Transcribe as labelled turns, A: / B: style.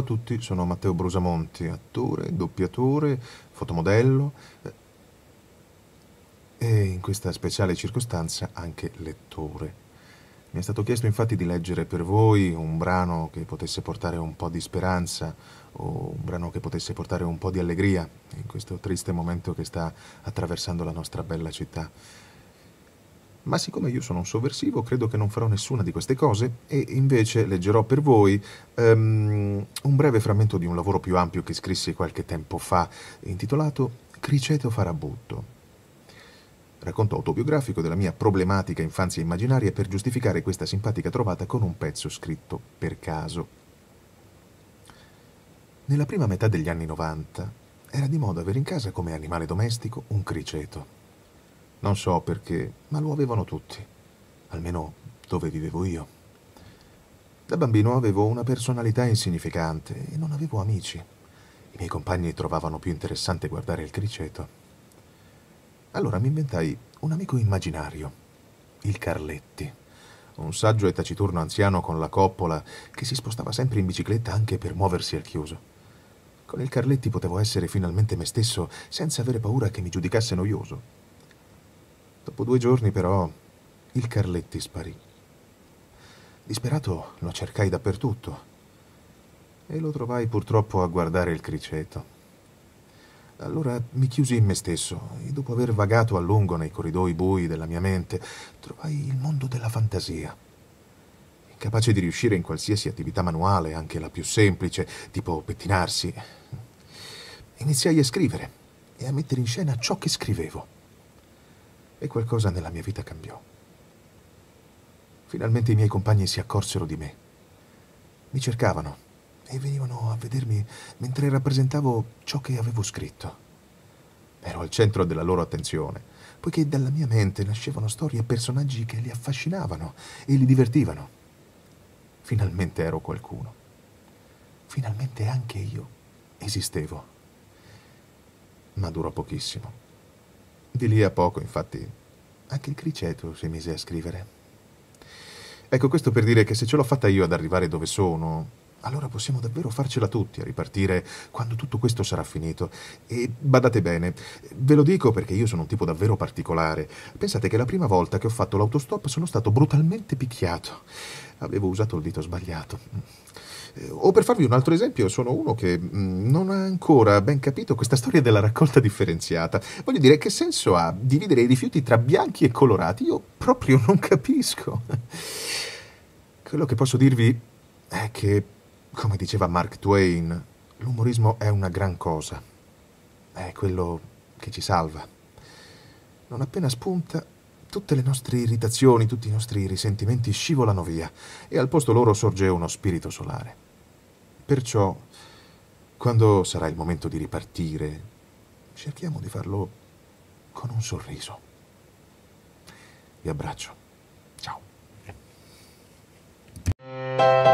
A: a tutti, sono Matteo Brusamonti, attore, doppiatore, fotomodello eh, e in questa speciale circostanza anche lettore. Mi è stato chiesto infatti di leggere per voi un brano che potesse portare un po' di speranza o un brano che potesse portare un po' di allegria in questo triste momento che sta attraversando la nostra bella città ma siccome io sono un sovversivo credo che non farò nessuna di queste cose e invece leggerò per voi um, un breve frammento di un lavoro più ampio che scrissi qualche tempo fa, intitolato Criceto Farabutto. Racconto autobiografico della mia problematica infanzia immaginaria per giustificare questa simpatica trovata con un pezzo scritto per caso. Nella prima metà degli anni 90 era di moda avere in casa come animale domestico un criceto. Non so perché, ma lo avevano tutti, almeno dove vivevo io. Da bambino avevo una personalità insignificante e non avevo amici. I miei compagni trovavano più interessante guardare il criceto. Allora mi inventai un amico immaginario, il Carletti, un saggio e taciturno anziano con la coppola che si spostava sempre in bicicletta anche per muoversi al chiuso. Con il Carletti potevo essere finalmente me stesso senza avere paura che mi giudicasse noioso Dopo due giorni però il Carletti sparì. Disperato lo cercai dappertutto e lo trovai purtroppo a guardare il criceto. Allora mi chiusi in me stesso e dopo aver vagato a lungo nei corridoi bui della mia mente, trovai il mondo della fantasia. Capace di riuscire in qualsiasi attività manuale, anche la più semplice, tipo pettinarsi, iniziai a scrivere e a mettere in scena ciò che scrivevo e qualcosa nella mia vita cambiò. Finalmente i miei compagni si accorsero di me. Mi cercavano e venivano a vedermi mentre rappresentavo ciò che avevo scritto. Ero al centro della loro attenzione, poiché dalla mia mente nascevano storie e personaggi che li affascinavano e li divertivano. Finalmente ero qualcuno. Finalmente anche io esistevo. Ma durò pochissimo. Di lì a poco, infatti, anche il criceto si mise a scrivere. Ecco, questo per dire che se ce l'ho fatta io ad arrivare dove sono, allora possiamo davvero farcela tutti a ripartire quando tutto questo sarà finito. E badate bene, ve lo dico perché io sono un tipo davvero particolare. Pensate che la prima volta che ho fatto l'autostop sono stato brutalmente picchiato. Avevo usato il dito sbagliato. Eh, o per farvi un altro esempio, sono uno che mm, non ha ancora ben capito questa storia della raccolta differenziata. Voglio dire, che senso ha dividere i rifiuti tra bianchi e colorati? Io proprio non capisco. Quello che posso dirvi è che come diceva Mark Twain, l'umorismo è una gran cosa. È quello che ci salva. Non appena spunta, tutte le nostre irritazioni, tutti i nostri risentimenti scivolano via e al posto loro sorge uno spirito solare. Perciò, quando sarà il momento di ripartire, cerchiamo di farlo con un sorriso. Vi abbraccio. Ciao.